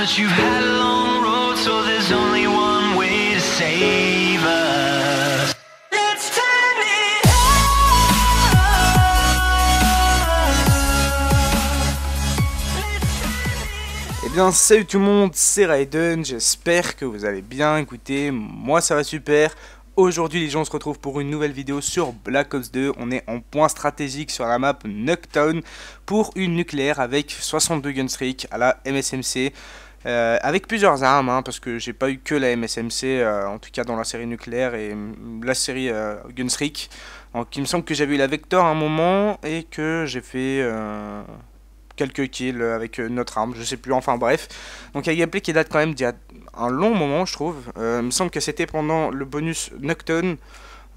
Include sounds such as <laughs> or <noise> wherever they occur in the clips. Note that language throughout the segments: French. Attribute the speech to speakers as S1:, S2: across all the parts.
S1: But Eh bien, salut tout le monde, c'est Raiden, j'espère que vous avez bien, écouté, moi ça va super, Aujourd'hui les gens se retrouvent pour une nouvelle vidéo sur Black Ops 2, on est en point stratégique sur la map Noctown pour une nucléaire avec 62 gunstreak à la MSMC. Euh, avec plusieurs armes, hein, parce que j'ai pas eu que la MSMC, euh, en tout cas dans la série nucléaire et la série euh, Donc, il me semble que j'avais eu la Vector à un moment et que j'ai fait euh, quelques kills avec notre arme, je sais plus, enfin bref. Donc il y a gameplay qui date quand même d'il y a un long moment, je trouve. il me semble que c'était pendant le bonus Nocturne.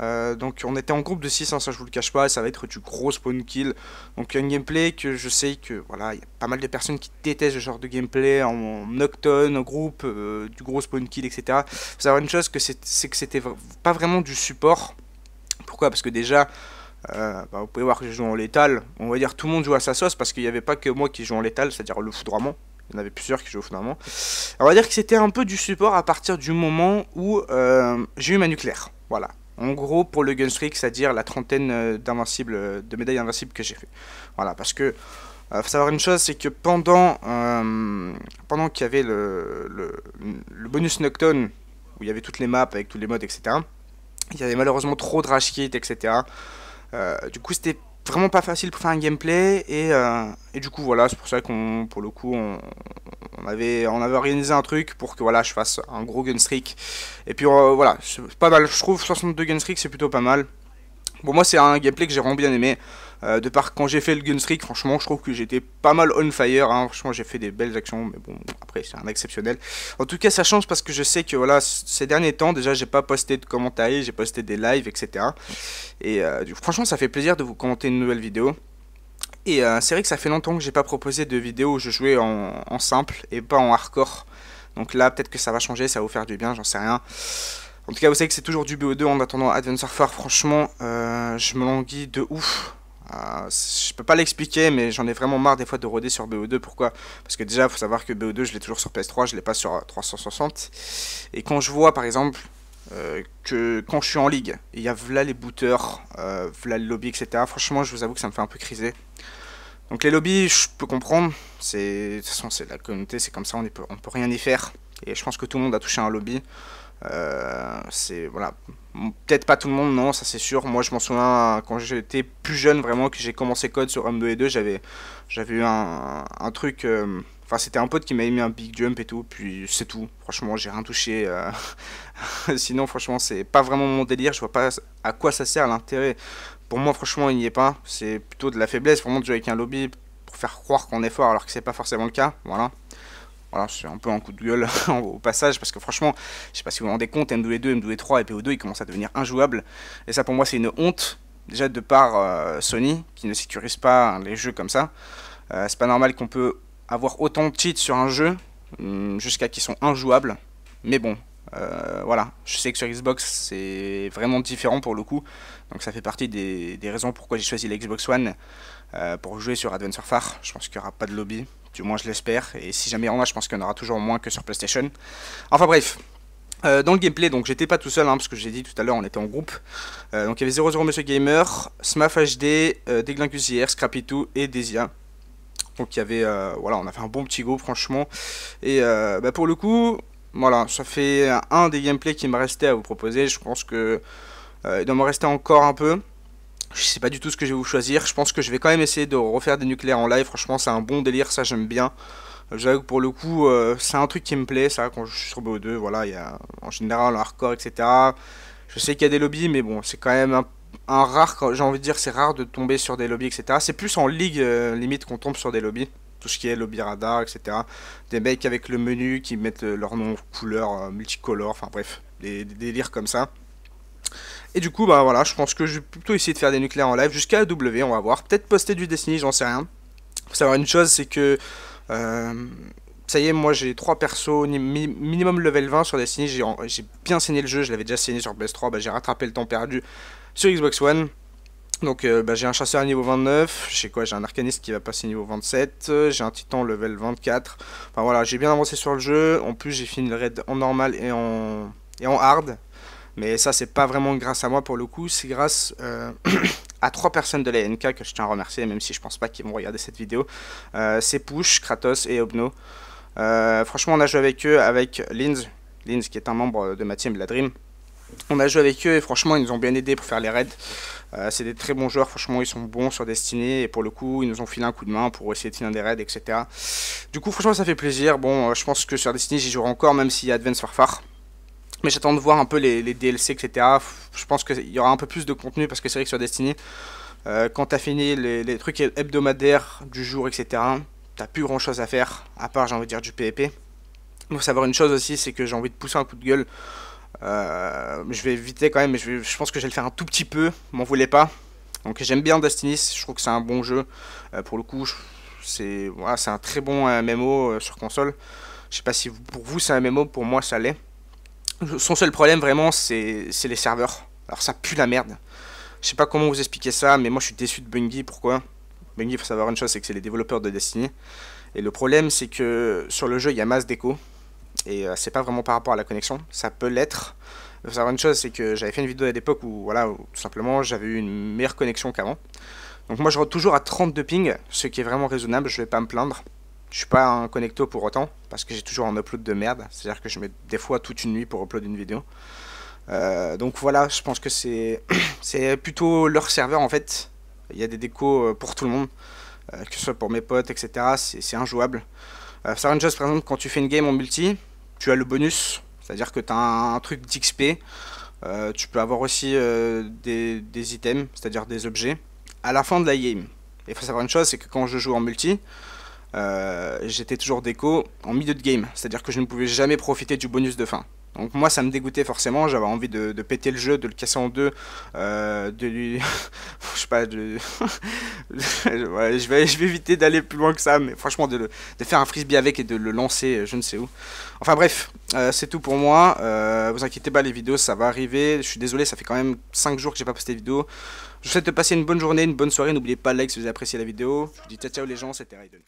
S1: Euh, donc on était en groupe de 6, hein, ça je vous le cache pas, ça va être du gros spawn kill. Donc un gameplay que je sais que voilà, il y a pas mal de personnes qui détestent ce genre de gameplay en, nocturne, en groupe, euh, du gros spawn kill, etc. Faut savoir une chose que c'est que c'était pas vraiment du support. Pourquoi Parce que déjà. Euh, bah, vous pouvez voir que je joue en létal. On va dire tout le monde joue à sa sauce parce qu'il n'y avait pas que moi qui joue en létal, c'est-à-dire le foudroiement. Il y en avait plusieurs qui jouaient au foudroiement. On va dire que c'était un peu du support à partir du moment où j'ai eu ma nucléaire. Voilà, en gros, pour le Gunstreak, c'est-à-dire la trentaine euh, d'invincibles, euh, de médailles invincibles que j'ai fait. Voilà, parce que il euh, faut savoir une chose, c'est que pendant, pendant qu'il y avait le, bonus Nocturne, où il y avait toutes les maps avec tous les modes, etc., il y avait malheureusement trop de rush etc. du coup, c'était vraiment pas facile pour faire un gameplay, et, et du coup, voilà, c'est pour ça qu'on, pour le coup, on, on avait, on avait organisé un truc pour que voilà, je fasse un gros gun streak. Et puis euh, voilà, c'est pas mal, je trouve 62 gun streak c'est plutôt pas mal. Bon moi c'est un gameplay que j'ai vraiment bien aimé. Euh, de part quand j'ai fait le Gunstreak, franchement, je trouve que j'étais pas mal on fire. Hein. Franchement, j'ai fait des belles actions, mais bon, après, c'est un exceptionnel. En tout cas, ça change parce que je sais que voilà, ces derniers temps, déjà, j'ai pas posté de commentaires, j'ai posté des lives, etc. Et euh, franchement, ça fait plaisir de vous commenter une nouvelle vidéo. Et euh, c'est vrai que ça fait longtemps que j'ai pas proposé de vidéo où je jouais en, simple et pas en hardcore. Donc là, peut-être que ça va changer, ça va vous faire du bien, j'en sais rien. En tout cas, vous savez que c'est toujours du BO2 en attendant Adventure Far. Franchement, euh, je me languis de ouf. Euh, je peux pas l'expliquer, mais j'en ai vraiment marre des fois de roder sur BO2. Pourquoi Parce que déjà, faut savoir que BO2, je l'ai toujours sur PS3, je l'ai pas sur 360. Et quand je vois, par exemple, euh, que quand je suis en ligue. Il y a v'là les booters, euh, les lobby, etc. Franchement, je vous avoue que ça me fait un peu criser. Donc les lobbies, je peux comprendre. De toute façon, c'est la communauté, c'est comme ça, on ne peut rien y faire. Et je pense que tout le monde a touché un lobby. Euh, c'est voilà, peut-être pas tout le monde, non, ça c'est sûr. Moi, je m'en souviens quand j'étais plus jeune, vraiment, que j'ai commencé code sur Rumble 2 et 2, j'avais, j'avais eu un, truc. Euh, enfin, c'était un pote qui m'avait mis un big jump et tout, puis c'est tout. Franchement, j'ai rien touché. Euh. <laughs> Sinon, franchement, c'est pas vraiment mon délire. Je vois pas à quoi ça sert l'intérêt. Pour moi, franchement, il n'y est pas. C'est plutôt de la faiblesse, vraiment, de jouer avec un lobby pour faire croire qu'on est fort alors que c'est pas forcément le cas. Voilà. Voilà, c'est un peu un coup de gueule <laughs> au passage, parce que franchement, je sais pas si vous vous rendez compte, MW2, MW3 et PO2, ils commencent à devenir injouables. Et ça, pour moi, c'est une honte, déjà de par euh, Sony, qui ne sécurise pas les jeux comme ça. Euh, c'est pas normal qu'on peut avoir autant de cheats sur un jeu, hum, jusqu'à qu'ils sont injouables. Mais bon, euh, voilà, je sais que sur Xbox c'est vraiment différent pour le coup, donc ça fait partie des, raisons pourquoi j'ai choisi la Xbox One pour jouer sur Adventure Far. Je pense qu'il n'y aura pas de lobby, du moins, je l'espère. Et si jamais il y en a, je pense qu'il y en aura toujours moins que sur PlayStation. Enfin bref. Euh, dans le gameplay, donc j'étais pas tout seul, hein, parce que j'ai dit tout à l'heure, on était en groupe. Euh, donc il y avait 00 Monsieur Gamer, SMAF HD, euh, 2 et Desia. Donc il y avait, euh, voilà, on a fait un bon petit groupe, franchement. Et bah, pour le coup, voilà, ça fait un des gameplays qui me restait à vous proposer. Je pense que il doit me rester encore un peu. Je sais pas du tout ce que je vais vous choisir. Je pense que je vais quand même essayer de refaire des nucléaires en live. Franchement, c'est un bon délire, ça j'aime bien. J'avoue que pour le coup, euh, c'est un truc qui me plaît, ça, quand je suis sur BO2. Voilà, il y a en général un hardcore, etc. Je sais qu'il y a des lobbies, mais bon, c'est quand même un, rare, j'ai envie de dire, c'est rare de tomber sur des lobbies, etc. C'est plus en ligue, euh, limite, qu'on tombe sur des lobbies. Tout ce qui est lobby radar, etc. Des mecs avec le menu qui mettent euh, leur nom couleur multicolore, enfin bref, des délires comme ça. Et du coup, bah voilà, je pense que je vais plutôt essayer de faire des nucléaires en live jusqu'à W, on va voir. Peut-être poster du Destiny, j'en sais rien. Faut savoir une chose, c'est que... Euh, ça y est, moi j'ai 3 persos minimum level 20 sur Destiny, j'ai bien saigné le jeu, je l'avais déjà saigné sur PS3, bah, j'ai rattrapé le temps perdu sur Xbox One. Donc euh, bah, j'ai un chasseur à niveau 29, j'ai quoi J'ai un arcaniste qui va passer niveau 27, j'ai un titan level 24. Enfin voilà, j'ai bien avancé sur le jeu. En plus j'ai fini le raid en normal et en, et en hard. Mais ça, c'est pas vraiment grâce à moi pour le coup, c'est grâce euh, <clears throat> à trois personnes de la NK que je tiens à remercier, même si je pense pas qu'ils vont regarder cette vidéo. Euh, c'est Push, Kratos et Obno. Euh, franchement, on a joué avec eux, avec Linz, Linz qui est un membre de ma team, de la Dream. On a joué avec eux et franchement, ils nous ont bien aidé pour faire les raids. c'est des très bons joueurs, franchement, ils sont bons sur Destiny et pour le coup, ils nous ont filé un coup de main pour essayer de finir des raids, etc. Du coup, franchement, ça fait plaisir. Bon, je pense que sur Destiny, j'y jouerai encore, même s'il y a Advance Warfare. Mais j'attends de voir un peu les, DLC, etc. Je pense qu'il y aura un peu plus de contenu parce que c'est vrai que sur Destiny, euh, quand t'as fini les, trucs hebdomadaires du jour, etc., t'as plus grand chose à faire, à part, j'ai envie de dire, du PvP. Il faut savoir une chose aussi, c'est que j'ai envie de pousser un coup de gueule. Euh, je vais éviter quand même, mais je, pense que je vais le faire un tout petit peu, m'en voulez pas. Donc j'aime bien Destiny, je trouve que c'est un bon jeu. Euh, pour le coup, c'est voilà, un très bon MMO sur console. Je sais pas si pour vous c'est un MMO, pour moi ça l'est. Son seul problème vraiment c'est les serveurs. Alors ça pue la merde. Je sais pas comment vous expliquer ça, mais moi je suis déçu de Bungie, pourquoi Bungie, faut savoir une chose, c'est que c'est les développeurs de Destiny. Et le problème c'est que sur le jeu il y a masse d'écho. Et euh, c'est pas vraiment par rapport à la connexion, ça peut l'être. Il faut savoir une chose, c'est que j'avais fait une vidéo à l'époque où, voilà, tout simplement j'avais eu une meilleure connexion qu'avant. Donc moi je rentre toujours à 32 ping, ce qui est vraiment raisonnable, je vais pas me plaindre. Je suis pas un connecto pour autant, parce que j'ai toujours un upload de merde. C'est-à-dire que je mets des fois toute une nuit pour upload une vidéo. Euh, donc voilà, je pense que <clears throat> c'est plutôt leur serveur en fait. Il y a des décos euh, pour tout le monde, euh, que ce soit pour mes potes, etc. C'est injouable. savoir une chose, par exemple, quand tu fais une game en multi, tu as le bonus, c'est-à-dire que tu as un, truc d'XP. tu peux avoir aussi des, items, c'est-à-dire des objets, à la fin de la game. il faut savoir une chose, c'est que quand je joue en multi, euh, j'étais toujours déco en milieu de game, c'est-à-dire que je ne pouvais jamais profiter du bonus de fin. Donc moi ça me dégoûtait forcément, j'avais envie de, péter le jeu, de le casser en deux, euh, de lui... <laughs> je sais pas, <laughs> je, vais, je vais éviter d'aller plus loin que ça, mais franchement de, faire un frisbee avec et de le lancer euh, je ne sais où. Enfin bref, euh, c'est tout pour moi, euh, vous inquiétez pas les vidéos ça va arriver, je suis désolé ça fait quand même 5 jours que j'ai pas posté de vidéo. Je vous souhaite de passer une bonne journée, une bonne soirée, n'oubliez pas le like si vous avez apprécié la vidéo, je vous dis ciao ciao les gens, c'était Raiden.